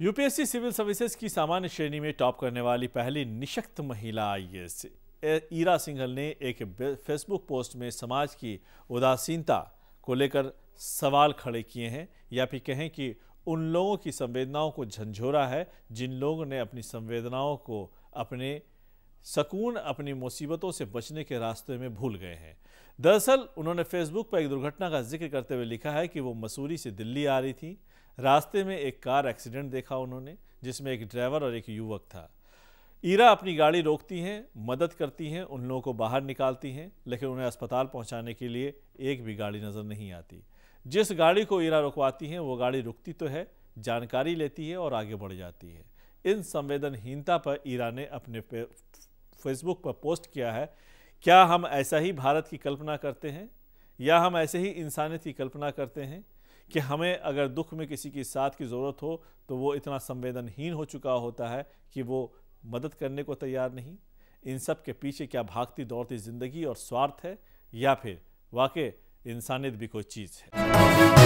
UPSC civil services की सामान्य श्रेणी में टॉप करने वाली पहली निशक्त महिला आईएएस ईरा सिंघल ने एक फेसबुक पोस्ट में समाज की उदासीनता को लेकर सवाल खड़े किए हैं या फिर कहें कि उन लोगों की संवेदनाओं को झंझोरा है जिन लोगों ने अपनी संवेदनाओं को अपने सकून अपनी मुसीबतों से बचने के रास्ते में भूल गए हैं दरअसल उन्होंने फेसबुक पर एक दुर्घटना का जिक्र करते हुए लिखा है कि वो मसूरी से दिल्ली आ रही थी रास्ते में एक कार एक्सीडेंट देखा उन्होंने जिसमें एक ड्राइवर और एक युवक था ईरा अपनी गाड़ी रोकती हैं मदद करती हैं उन लोगों को बाहर निकालती हैं लेकिन उन्हें अस्पताल पहुंचाने के लिए एक भी गाड़ी नज़र नहीं आती जिस गाड़ी को ईरा रुकवाती हैं वो गाड़ी रुकती तो है जानकारी लेती है और आगे बढ़ जाती है इन संवेदनहीनता पर ईरा ने अपने फेसबुक पर पोस्ट किया है क्या हम ऐसा ही भारत की कल्पना करते हैं या हम ऐसे ही इंसानियत की कल्पना करते हैं कि हमें अगर दुख में किसी की साथ की ज़रूरत हो तो वो इतना संवेदनहीन हो चुका होता है कि वो मदद करने को तैयार नहीं इन सब के पीछे क्या भागती दौड़ती ज़िंदगी और स्वार्थ है या फिर वाकई इंसानियत भी कोई चीज़ है